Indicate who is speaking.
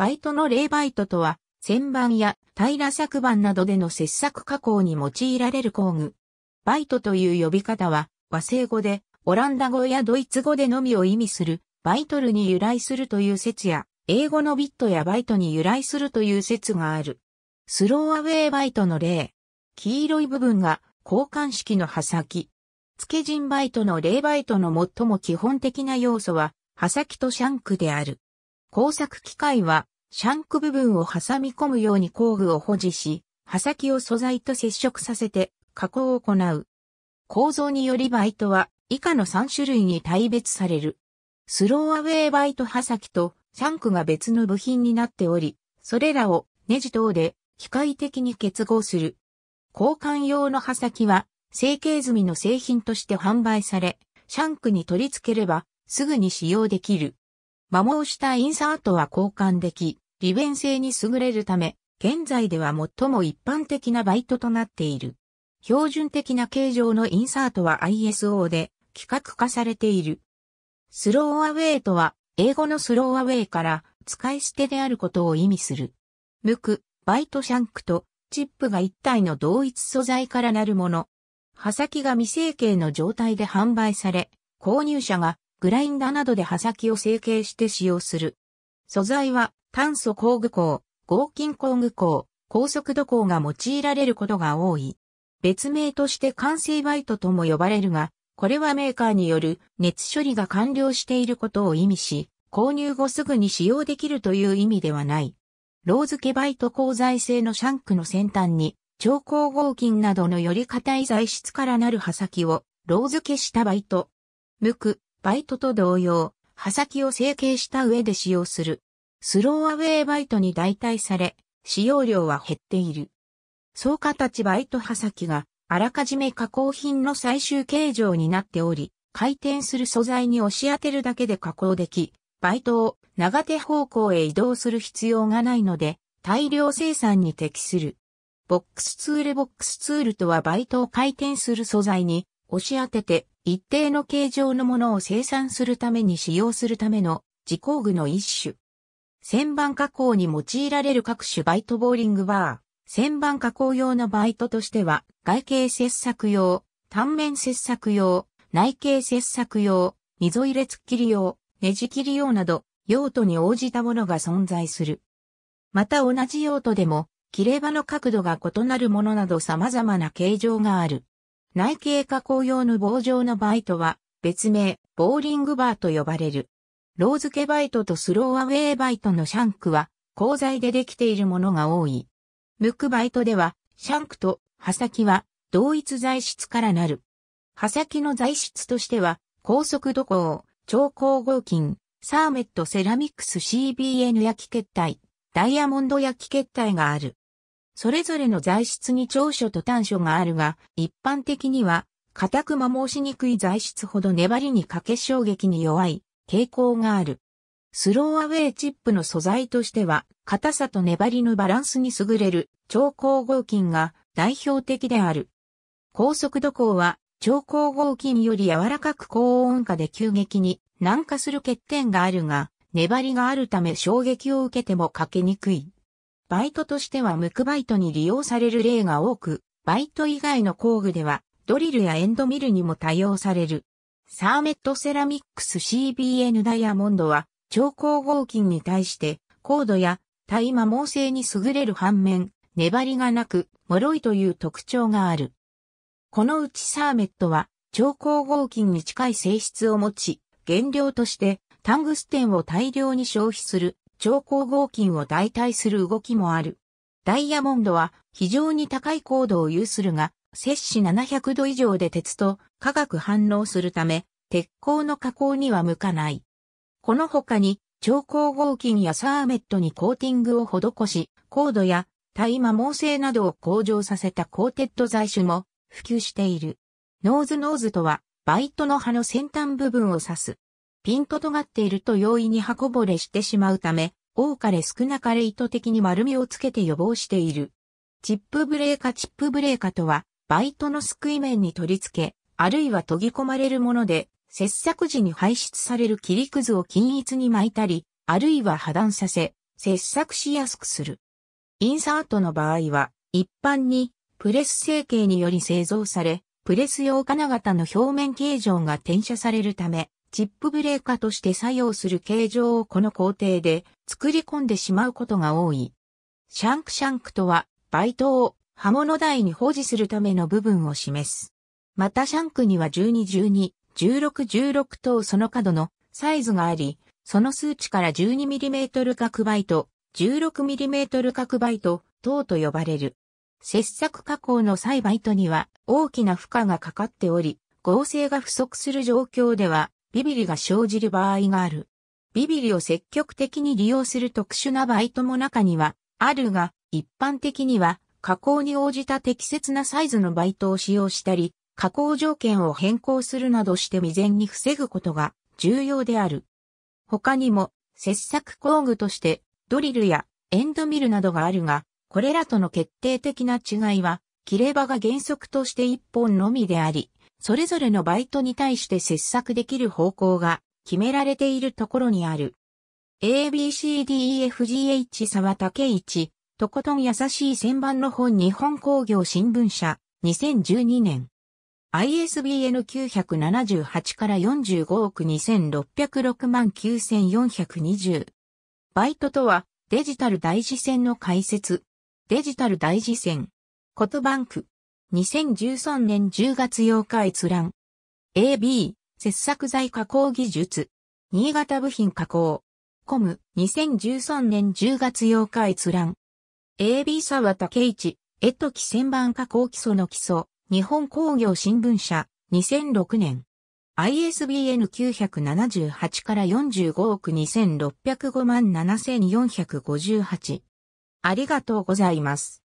Speaker 1: バイトの0バイトとは、旋盤や平ら作板などでの切削加工に用いられる工具。バイトという呼び方は、和製語で、オランダ語やドイツ語でのみを意味する、バイトルに由来するという説や、英語のビットやバイトに由来するという説がある。スローアウェイバイトの例。黄色い部分が交換式の刃先。付け人バイトの0バイトの最も基本的な要素は、刃先とシャンクである。工作機械は、シャンク部分を挟み込むように工具を保持し、刃先を素材と接触させて加工を行う。構造によりバイトは以下の3種類に大別される。スローアウェイバイト刃先とシャンクが別の部品になっており、それらをネジ等で機械的に結合する。交換用の刃先は成形済みの製品として販売され、シャンクに取り付ければすぐに使用できる。摩耗したインサートは交換でき、利便性に優れるため、現在では最も一般的なバイトとなっている。標準的な形状のインサートは ISO で規格化されている。スローアウェイとは、英語のスローアウェイから使い捨てであることを意味する。無垢、バイトシャンクとチップが一体の同一素材からなるもの。刃先が未成形の状態で販売され、購入者がグラインダーなどで刃先を成形して使用する。素材は炭素工具工、合金工具工、高速度工が用いられることが多い。別名として完成バイトとも呼ばれるが、これはメーカーによる熱処理が完了していることを意味し、購入後すぐに使用できるという意味ではない。ローズケバイト鋼材製のシャンクの先端に、超光合金などのより硬い材質からなる刃先を、ローズケしたバイト。無垢、バイトと同様、刃先を成形した上で使用する。スローアウェイバイトに代替され、使用量は減っている。そう形バイト刃先があらかじめ加工品の最終形状になっており、回転する素材に押し当てるだけで加工でき、バイトを長手方向へ移動する必要がないので、大量生産に適する。ボックスツールボックスツールとはバイトを回転する素材に押し当てて一定の形状のものを生産するために使用するための自工具の一種。旋盤加工に用いられる各種バイトボーリングバー。旋盤加工用のバイトとしては、外形切削用、単面切削用、内形切削用、溝入れ突っ切り用、ねじ切り用など、用途に応じたものが存在する。また同じ用途でも、切れ場の角度が異なるものなど様々な形状がある。内径加工用の棒状のバイトは、別名、ボーリングバーと呼ばれる。ロー付けバイトとスローアウェイバイトのシャンクは、鋼材でできているものが多い。ムックバイトでは、シャンクと刃先は同一材質からなる。刃先の材質としては、高速度工、超高合金、サーメットセラミックス CBN 焼き結体、ダイヤモンド焼き結体がある。それぞれの材質に長所と短所があるが、一般的には、固く摩耗しにくい材質ほど粘りにかけ衝撃に弱い傾向がある。スローアウェイチップの素材としては、硬さと粘りのバランスに優れる超光合金が代表的である。高速度鋼は超光合金より柔らかく高温下で急激に軟化する欠点があるが、粘りがあるため衝撃を受けてもかけにくい。バイトとしてはムクバイトに利用される例が多く、バイト以外の工具では、ドリルやエンドミルにも多用される。サーメットセラミックス CBN ダイヤモンドは、超光合金に対して、高度や耐摩耗性に優れる反面、粘りがなく、脆いという特徴がある。このうちサーメットは、超光合金に近い性質を持ち、原料として、タングステンを大量に消費する超光合金を代替する動きもある。ダイヤモンドは非常に高い高度を有するが、摂氏700度以上で鉄と化学反応するため、鉄鋼の加工には向かない。この他に、超光合金やサーメットにコーティングを施し、高度や大麻毛性などを向上させたコーテッド材種も普及している。ノーズノーズとは、バイトの葉の先端部分を指す。ピンと尖っていると容易に刃こぼれしてしまうため、多かれ少なかれ意図的に丸みをつけて予防している。チップブレーカチップブレーカとは、バイトのすくい面に取り付け、あるいは研ぎ込まれるもので、切削時に排出される切りくずを均一に巻いたり、あるいは破断させ、切削しやすくする。インサートの場合は、一般に、プレス成形により製造され、プレス用金型の表面形状が転写されるため、チップブレーカーとして作用する形状をこの工程で作り込んでしまうことが多い。シャンクシャンクとは、バイトを刃物台に保持するための部分を示す。またシャンクには12、12、16、16等その角のサイズがあり、その数値から 12mm 角バイト、16mm 角バイト等と呼ばれる。切削加工の際バイトには大きな負荷がかかっており、合成が不足する状況ではビビリが生じる場合がある。ビビリを積極的に利用する特殊なバイトも中にはあるが、一般的には加工に応じた適切なサイズのバイトを使用したり、加工条件を変更するなどして未然に防ぐことが重要である。他にも、切削工具としてドリルやエンドミルなどがあるが、これらとの決定的な違いは、切れ刃が原則として一本のみであり、それぞれのバイトに対して切削できる方向が決められているところにある。ABCDEFGH 沢竹一、とことん優しい旋盤の本日本工業新聞社、2012年。ISBN 978から45億2606万9420。バイトとは、デジタル大事線の解説。デジタル大事線。コトバンク。2013年10月8日閲覧。AB、切削剤加工技術。新潟部品加工。コム、2013年10月8日閲覧。AB 沢田圭一、エットキ旋加工基礎の基礎。日本工業新聞社、2006年。ISBN 978から45億2605万7458。ありがとうございます。